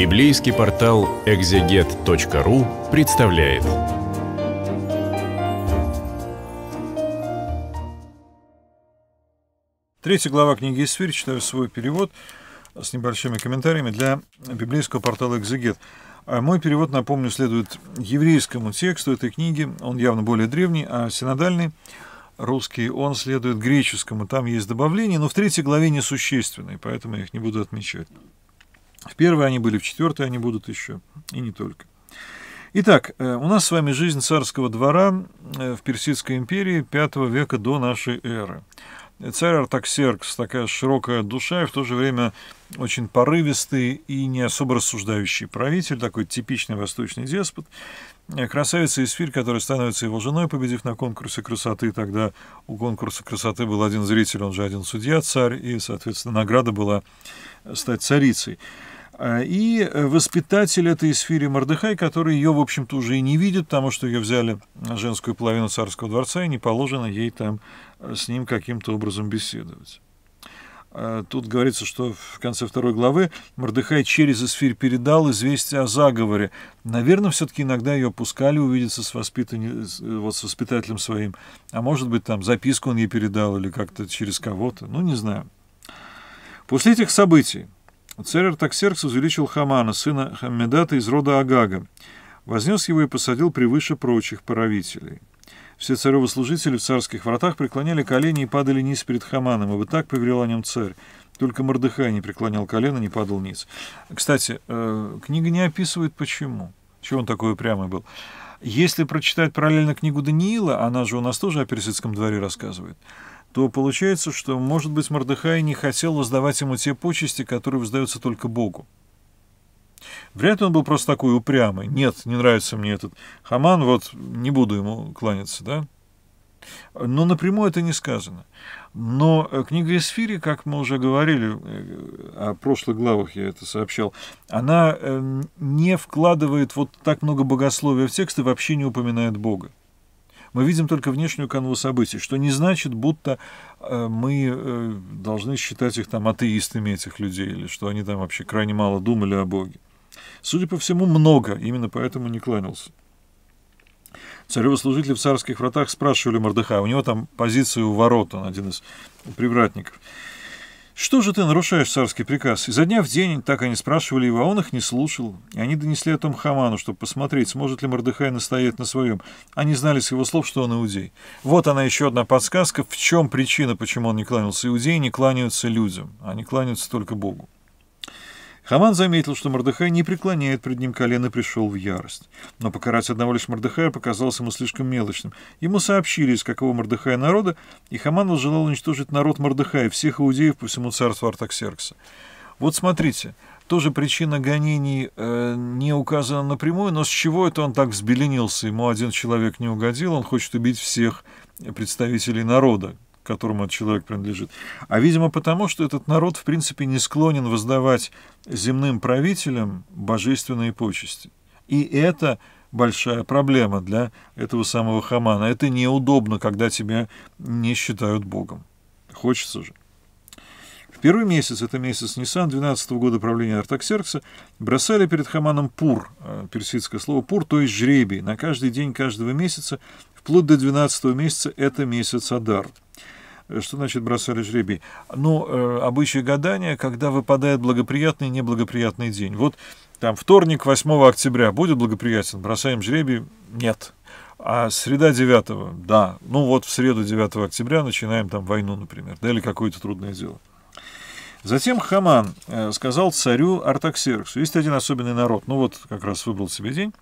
Библейский портал экзегет.ру представляет. Третья глава книги «Исфирь» читаю свой перевод с небольшими комментариями для библейского портала «Экзегет». А мой перевод, напомню, следует еврейскому тексту этой книги. Он явно более древний, а синодальный русский, он следует греческому. Там есть добавления, но в третьей главе несущественные, поэтому я их не буду отмечать. В первой они были, в четвертой они будут еще, и не только. Итак, э, у нас с вами жизнь царского двора э, в Персидской империи V века до нашей эры. Царь Артаксеркс такая широкая душа и в то же время очень порывистый и не особо рассуждающий правитель, такой типичный восточный деспот. Э, красавица Эсфирь, которая становится его женой, победив на конкурсе красоты, тогда у конкурса красоты был один зритель, он же один судья, царь, и, соответственно, награда была стать царицей. А, и э, воспитатель этой сфере Мордыхай, который ее, в общем-то, уже и не видит, потому что ее взяли женскую половину царского дворца, и не положено ей там э, с ним каким-то образом беседовать. А, тут говорится, что в конце второй главы Мордыхай через эсфирь передал известие о заговоре. Наверное, все-таки иногда ее пускали увидеться с, воспитан... Э, вот с воспитателем своим. А может быть, там записку он ей передал или как-то через кого-то. Ну, не знаю. После этих событий Царь Артаксеркс увеличил Хамана, сына Хаммедата из рода Агага, вознес его и посадил превыше прочих правителей. Все царевослужители в царских вратах преклоняли колени и падали низ перед Хаманом, ибо так повелел о нем царь. Только Мордыхай не преклонял колено, не падал ниц. Кстати, э, книга не описывает почему. Чего он такой упрямый был? Если прочитать параллельно книгу Даниила, она же у нас тоже о персидском дворе рассказывает, то получается, что, может быть, Мордыхай не хотел воздавать ему те почести, которые воздаются только Богу. Вряд ли он был просто такой упрямый. Нет, не нравится мне этот Хаман, вот не буду ему кланяться, да? Но напрямую это не сказано. Но э, книга Эсфири, как мы уже говорили, э, о прошлых главах я это сообщал, она эм, не вкладывает вот так много богословия в текст и вообще не упоминает Бога мы видим только внешнюю канву событий, что не значит, будто э, мы э, должны считать их там атеистами, этих людей, или что они там вообще крайне мало думали о Боге. Судя по всему, много, именно поэтому не кланялся. Царевослужители в царских вратах спрашивали Мордыха, у него там позиция у ворот, он один из привратников. «Что же ты нарушаешь царский приказ?» И за дня в день так они спрашивали его, а он их не слушал. И они донесли о том Хаману, чтобы посмотреть, сможет ли Мордыхай настоять на своем. Они знали с его слов, что он иудей. Вот она еще одна подсказка, в чем причина, почему он не кланялся иудеи, не кланяются людям, а не кланяются только Богу. Хаман заметил, что Мордыхай не преклоняет пред ним колен и пришел в ярость. Но покарать одного лишь Мордыхая показалось ему слишком мелочным. Ему сообщили, из какого Мордыхая народа, и Хаман желал уничтожить народ Мордыхая, всех иудеев по всему царству Артаксеркса. Вот смотрите, тоже причина гонений э, не указана напрямую, но с чего это он так взбеленился? Ему один человек не угодил, он хочет убить всех представителей народа, которому этот человек принадлежит, а, видимо, потому, что этот народ, в принципе, не склонен воздавать земным правителям божественные почести. И это большая проблема для этого самого Хамана. Это неудобно, когда тебя не считают Богом. Хочется же. В первый месяц, это месяц Нисан, 12 -го года правления Артаксеркса, бросали перед Хаманом пур, э, персидское слово пур, то есть жребий, на каждый день каждого месяца, вплоть до 12 месяца, это месяц Адар. Что значит бросали жребий? Ну, э, обычай гадания, когда выпадает благоприятный и неблагоприятный день. Вот там вторник, 8 октября будет благоприятен, бросаем жребий? Нет. А среда 9, да. Ну вот в среду 9 октября начинаем там войну, например, да, или какое-то трудное дело. Затем Хаман э, сказал царю Артаксерксу, есть один особенный народ, ну вот как раз выбрал себе день,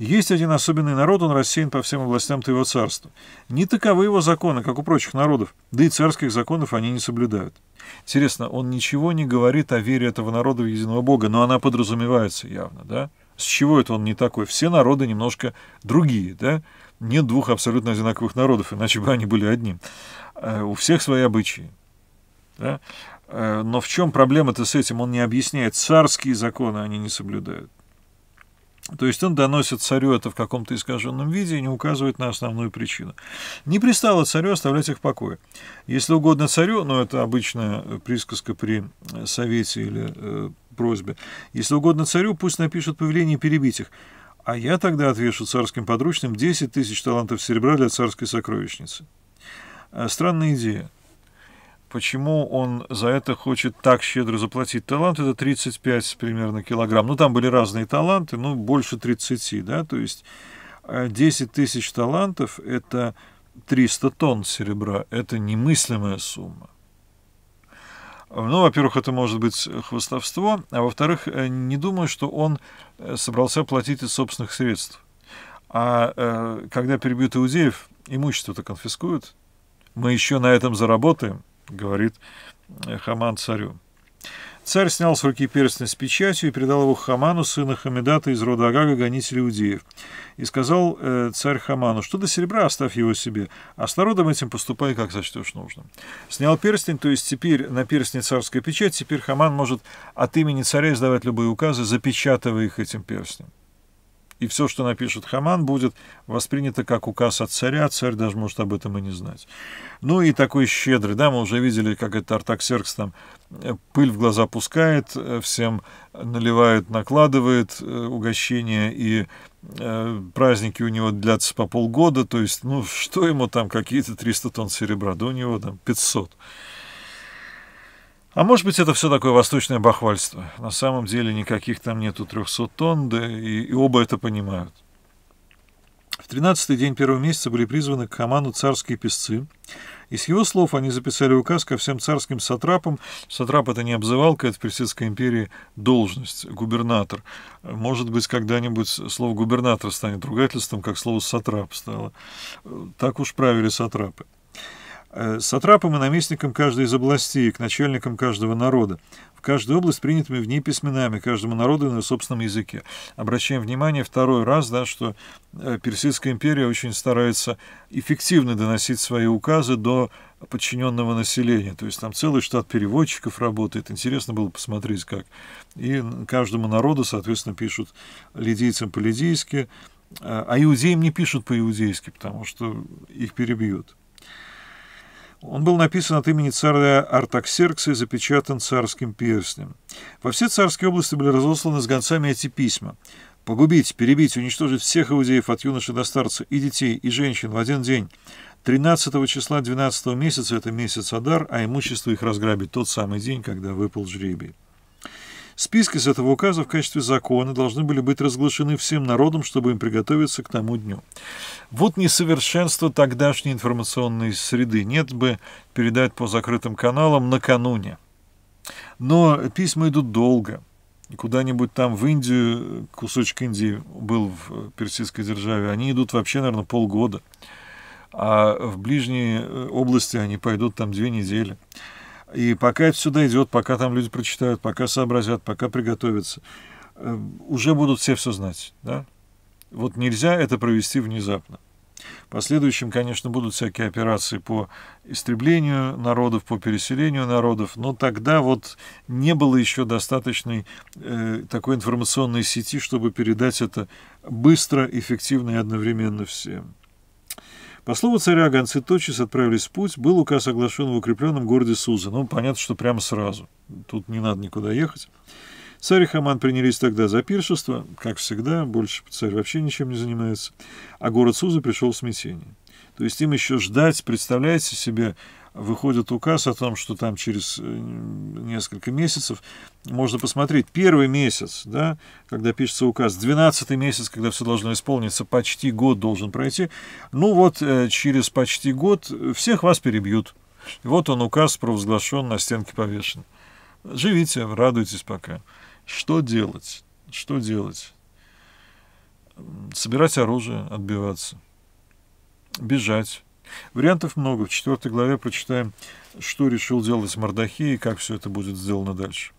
есть один особенный народ, он рассеян по всем областям твоего царства. Не таковы его законы, как у прочих народов, да и царских законов они не соблюдают. Интересно, он ничего не говорит о вере этого народа в единого Бога, но она подразумевается явно, да? С чего это он не такой? Все народы немножко другие, да? Нет двух абсолютно одинаковых народов, иначе бы они были одним. Э, у всех свои обычаи. Да? Э, но в чем проблема-то с этим? Он не объясняет. Царские законы они не соблюдают. То есть он доносит царю это в каком-то искаженном виде и не указывает на основную причину. Не пристало царю оставлять их в покое. Если угодно царю, но это обычная э, присказка при э, совете или э, просьбе, если угодно царю, пусть напишут повеление перебить их. А я тогда отвешу царским подручным 10 тысяч талантов серебра для царской сокровищницы. Э, странная идея почему он за это хочет так щедро заплатить. Талант это 35 примерно килограмм. Ну, там были разные таланты, но больше 30, да, то есть 10 э, тысяч талантов – это 300 тонн серебра. Это немыслимая сумма. Ну, во-первых, это может быть хвостовство, а во-вторых, э, не думаю, что он э, собрался платить из собственных средств. А э, когда перебьют иудеев, имущество-то конфискуют. Мы еще на этом заработаем – говорит э, Хаман царю. Царь снял с руки перстень с печатью и передал его Хаману, сына Хамедата из рода Агага, гонителя иудеев. И сказал э, царь Хаману, что до серебра оставь его себе, а с народом этим поступай, как зачтешь нужным. Снял перстень, то есть теперь на перстне царская печать, теперь Хаман может от имени царя издавать любые указы, запечатывая их этим перстнем и все, что напишет Хаман, будет воспринято как указ от царя, царь даже может об этом и не знать. Ну и такой щедрый, да, мы уже видели, как этот Артаксеркс там э, пыль в глаза пускает, э, всем наливает, накладывает э, угощения и праздники у него длятся по полгода, то есть, ну, что ему там какие-то 300 тонн серебра, да у него там 500. А может быть, это все такое восточное бахвальство. На самом деле никаких там нету 300 тонн, да и, и оба это понимают. В 13-й день первого месяца были призваны к Хаману царские песцы, и с его слов они записали указ ко всем царским сатрапам. Сатрап — это не обзывалка, это в Персидской империи должность, губернатор. Может быть, когда-нибудь слово «губернатор» станет ругательством, как слово «сатрап» стало. Так уж правили сатрапы. Э, Сатрапом и наместником каждой из областей, к начальникам каждого народа. В каждую область принятыми в ней письменами, каждому народу на собственном языке. Обращаем внимание второй раз, да, что э, Персидская империя очень старается эффективно доносить свои указы до подчиненного населения. То есть там целый штат переводчиков работает. Интересно было посмотреть, как. И каждому народу, соответственно, пишут лидийцам по-лидийски, э, а иудеям не пишут по-иудейски, потому что их перебьют. Он был написан от имени царя Артаксеркса и запечатан царским перстнем. Во все царские области были разосланы с гонцами эти письма. «Погубить, перебить, уничтожить всех иудеев от юноши до старца, и детей, и женщин в один день. 13 числа 12 месяца, это месяц Адар, а имущество их разграбить тот самый день, когда выпал жребий». Списки с этого указа в качестве закона должны были быть разглашены всем народом, чтобы им приготовиться к тому дню. Вот несовершенство тогдашней информационной среды. Нет бы передать по закрытым каналам накануне. Но письма идут долго. И куда-нибудь там в Индию, кусочек Индии был в персидской державе, они идут вообще, наверное, полгода. А в ближние э, области они пойдут там две недели. И пока это сюда идет, пока там люди прочитают, пока сообразят, пока приготовятся, э, уже будут все все знать. Да? Вот нельзя это провести внезапно. Последующим, конечно, будут всякие операции по истреблению народов, по переселению народов, но тогда вот не было еще достаточной э, такой информационной сети, чтобы передать это быстро, эффективно и одновременно всем. По слову царя, гонцы тотчас отправились в путь. Был указ оглашен в укрепленном городе Сузы. Ну, понятно, что прямо сразу. Тут не надо никуда ехать. Царь и Хаман принялись тогда за пиршество. Как всегда, больше царь вообще ничем не занимается. А город Сузы пришел в смятение. То есть им еще ждать, представляете себе, выходит указ о том, что там через э, несколько месяцев можно посмотреть первый месяц, да, когда пишется указ, 12 месяц, когда все должно исполниться, почти год должен пройти. Ну вот э, через почти год всех вас перебьют. И вот он указ провозглашен, на стенке повешен. Живите, радуйтесь пока. Что делать? Что делать? Собирать оружие, отбиваться, бежать Вариантов много. В четвертой главе прочитаем, что решил делать Мордахи и как все это будет сделано дальше.